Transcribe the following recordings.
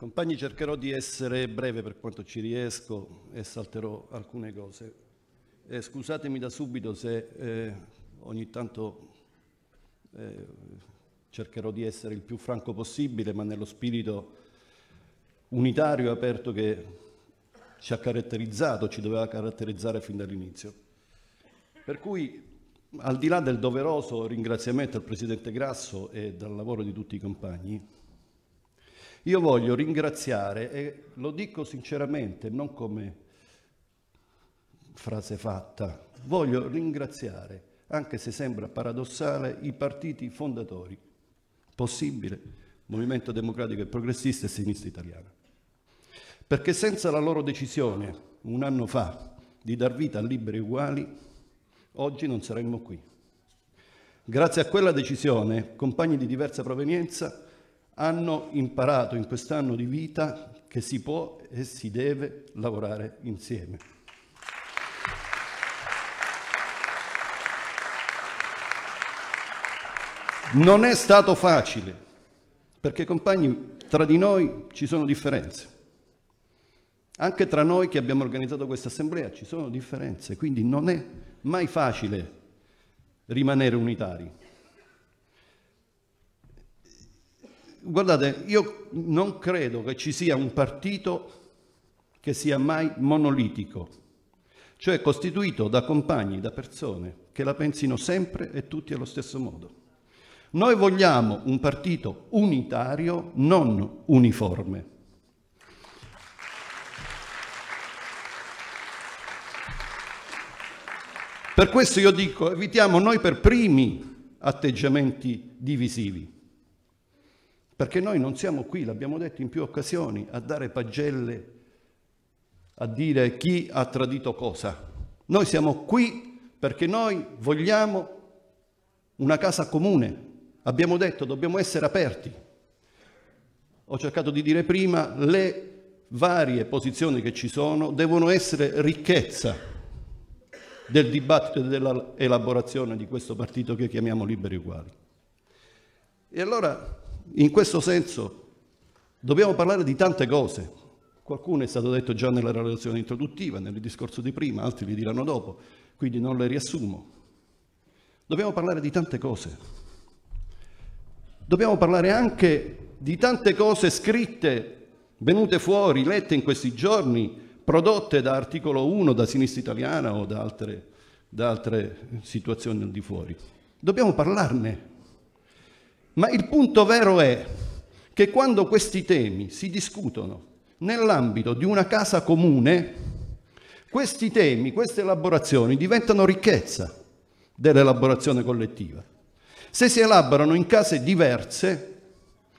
Compagni, cercherò di essere breve per quanto ci riesco e salterò alcune cose. Eh, scusatemi da subito se eh, ogni tanto eh, cercherò di essere il più franco possibile, ma nello spirito unitario e aperto che ci ha caratterizzato, ci doveva caratterizzare fin dall'inizio. Per cui, al di là del doveroso ringraziamento al Presidente Grasso e dal lavoro di tutti i compagni, io voglio ringraziare, e lo dico sinceramente, non come frase fatta, voglio ringraziare, anche se sembra paradossale, i partiti fondatori, possibile, Movimento Democratico e Progressista e Sinistra Italiana. Perché senza la loro decisione, un anno fa, di dar vita a liberi uguali, oggi non saremmo qui. Grazie a quella decisione, compagni di diversa provenienza, hanno imparato in quest'anno di vita che si può e si deve lavorare insieme. Non è stato facile, perché compagni, tra di noi ci sono differenze. Anche tra noi che abbiamo organizzato questa assemblea ci sono differenze, quindi non è mai facile rimanere unitari. Guardate, io non credo che ci sia un partito che sia mai monolitico, cioè costituito da compagni, da persone che la pensino sempre e tutti allo stesso modo. Noi vogliamo un partito unitario, non uniforme. Per questo io dico, evitiamo noi per primi atteggiamenti divisivi. Perché noi non siamo qui, l'abbiamo detto in più occasioni, a dare pagelle, a dire chi ha tradito cosa. Noi siamo qui perché noi vogliamo una casa comune. Abbiamo detto dobbiamo essere aperti. Ho cercato di dire prima, le varie posizioni che ci sono devono essere ricchezza del dibattito e dell'elaborazione di questo partito che chiamiamo Liberi Uguali. E allora in questo senso dobbiamo parlare di tante cose. Qualcuno è stato detto già nella relazione introduttiva, nel discorso di prima, altri li diranno dopo, quindi non le riassumo. Dobbiamo parlare di tante cose. Dobbiamo parlare anche di tante cose scritte, venute fuori, lette in questi giorni, prodotte da articolo 1, da sinistra italiana o da altre, da altre situazioni al di fuori. Dobbiamo parlarne ma il punto vero è che quando questi temi si discutono nell'ambito di una casa comune, questi temi, queste elaborazioni diventano ricchezza dell'elaborazione collettiva. Se si elaborano in case diverse,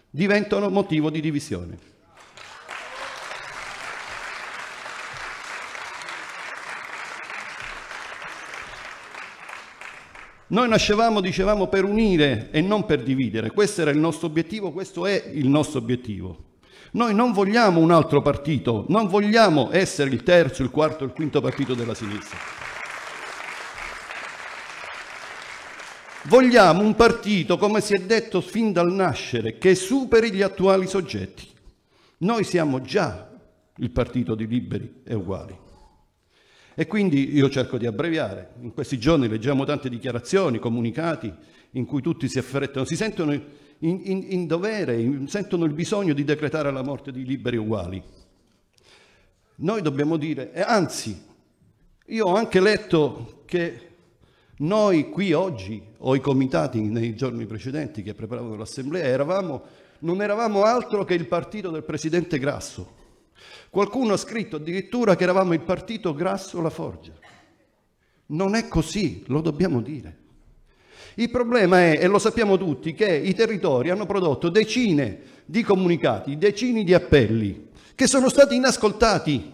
diventano motivo di divisione. Noi nascevamo, dicevamo, per unire e non per dividere. Questo era il nostro obiettivo, questo è il nostro obiettivo. Noi non vogliamo un altro partito, non vogliamo essere il terzo, il quarto, il quinto partito della sinistra. Vogliamo un partito, come si è detto fin dal nascere, che superi gli attuali soggetti. Noi siamo già il partito di liberi e uguali. E quindi io cerco di abbreviare. In questi giorni leggiamo tante dichiarazioni, comunicati, in cui tutti si affrettano, si sentono in, in, in dovere, in, sentono il bisogno di decretare la morte di liberi uguali. Noi dobbiamo dire, e anzi, io ho anche letto che noi qui oggi, o i comitati nei giorni precedenti che preparavano l'assemblea, eravamo, non eravamo altro che il partito del presidente Grasso Qualcuno ha scritto addirittura che eravamo il partito grasso la forgia. Non è così, lo dobbiamo dire. Il problema è, e lo sappiamo tutti, che i territori hanno prodotto decine di comunicati, decine di appelli che sono stati inascoltati.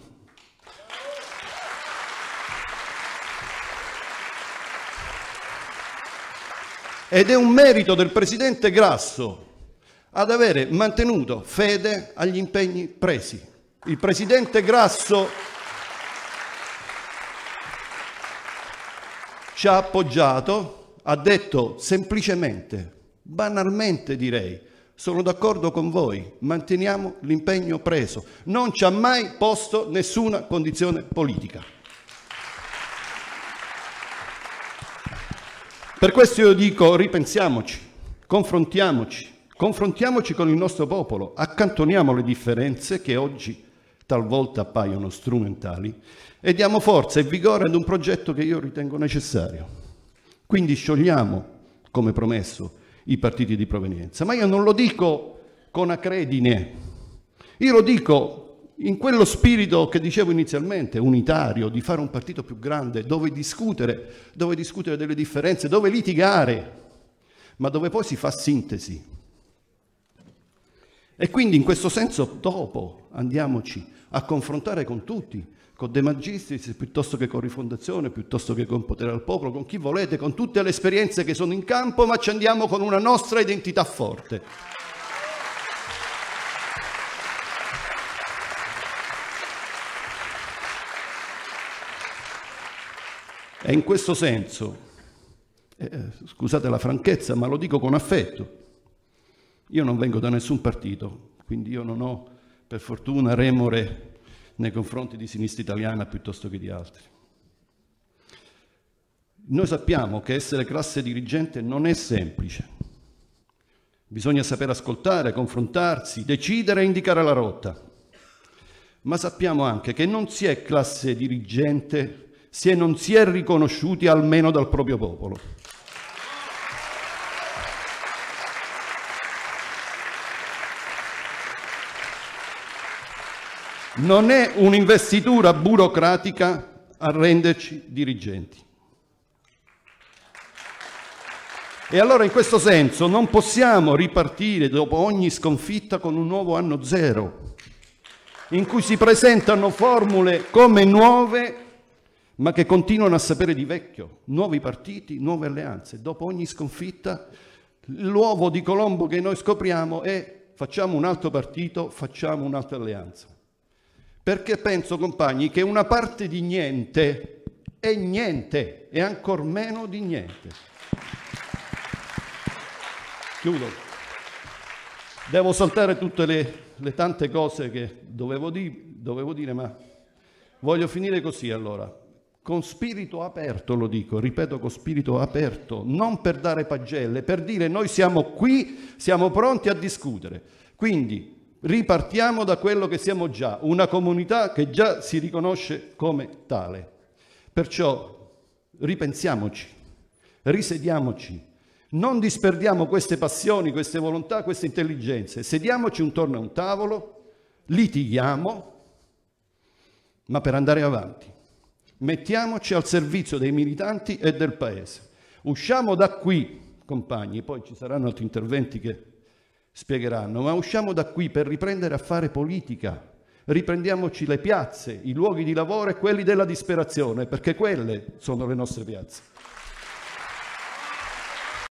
Ed è un merito del presidente Grasso ad avere mantenuto fede agli impegni presi. Il presidente Grasso ci ha appoggiato, ha detto semplicemente, banalmente direi, sono d'accordo con voi, manteniamo l'impegno preso, non ci ha mai posto nessuna condizione politica. Per questo io dico ripensiamoci, confrontiamoci, confrontiamoci con il nostro popolo, accantoniamo le differenze che oggi talvolta appaiono strumentali, e diamo forza e vigore ad un progetto che io ritengo necessario. Quindi sciogliamo, come promesso, i partiti di provenienza. Ma io non lo dico con acredine, io lo dico in quello spirito che dicevo inizialmente, unitario, di fare un partito più grande, dove discutere, dove discutere delle differenze, dove litigare, ma dove poi si fa sintesi. E quindi in questo senso dopo andiamoci a confrontare con tutti, con De Magistris, piuttosto che con Rifondazione, piuttosto che con Potere al Popolo, con chi volete, con tutte le esperienze che sono in campo, ma ci andiamo con una nostra identità forte. E in questo senso, eh, eh scusate la franchezza, ma lo dico con affetto, io non vengo da nessun partito, quindi io non ho per fortuna, remore nei confronti di sinistra italiana piuttosto che di altri. Noi sappiamo che essere classe dirigente non è semplice. Bisogna saper ascoltare, confrontarsi, decidere e indicare la rotta. Ma sappiamo anche che non si è classe dirigente se non si è riconosciuti almeno dal proprio popolo. Non è un'investitura burocratica a renderci dirigenti. E allora in questo senso non possiamo ripartire dopo ogni sconfitta con un nuovo anno zero, in cui si presentano formule come nuove, ma che continuano a sapere di vecchio, nuovi partiti, nuove alleanze. Dopo ogni sconfitta l'uovo di Colombo che noi scopriamo è facciamo un altro partito, facciamo un'altra alleanza perché penso, compagni, che una parte di niente è niente, è ancor meno di niente. Chiudo. Devo saltare tutte le, le tante cose che dovevo, di, dovevo dire, ma voglio finire così allora. Con spirito aperto lo dico, ripeto con spirito aperto, non per dare pagelle, per dire noi siamo qui, siamo pronti a discutere. Quindi Ripartiamo da quello che siamo già, una comunità che già si riconosce come tale. Perciò ripensiamoci, risediamoci, non disperdiamo queste passioni, queste volontà, queste intelligenze. Sediamoci intorno a un tavolo, litighiamo, ma per andare avanti. Mettiamoci al servizio dei militanti e del Paese. Usciamo da qui, compagni, poi ci saranno altri interventi che spiegheranno, ma usciamo da qui per riprendere a fare politica. Riprendiamoci le piazze, i luoghi di lavoro e quelli della disperazione, perché quelle sono le nostre piazze.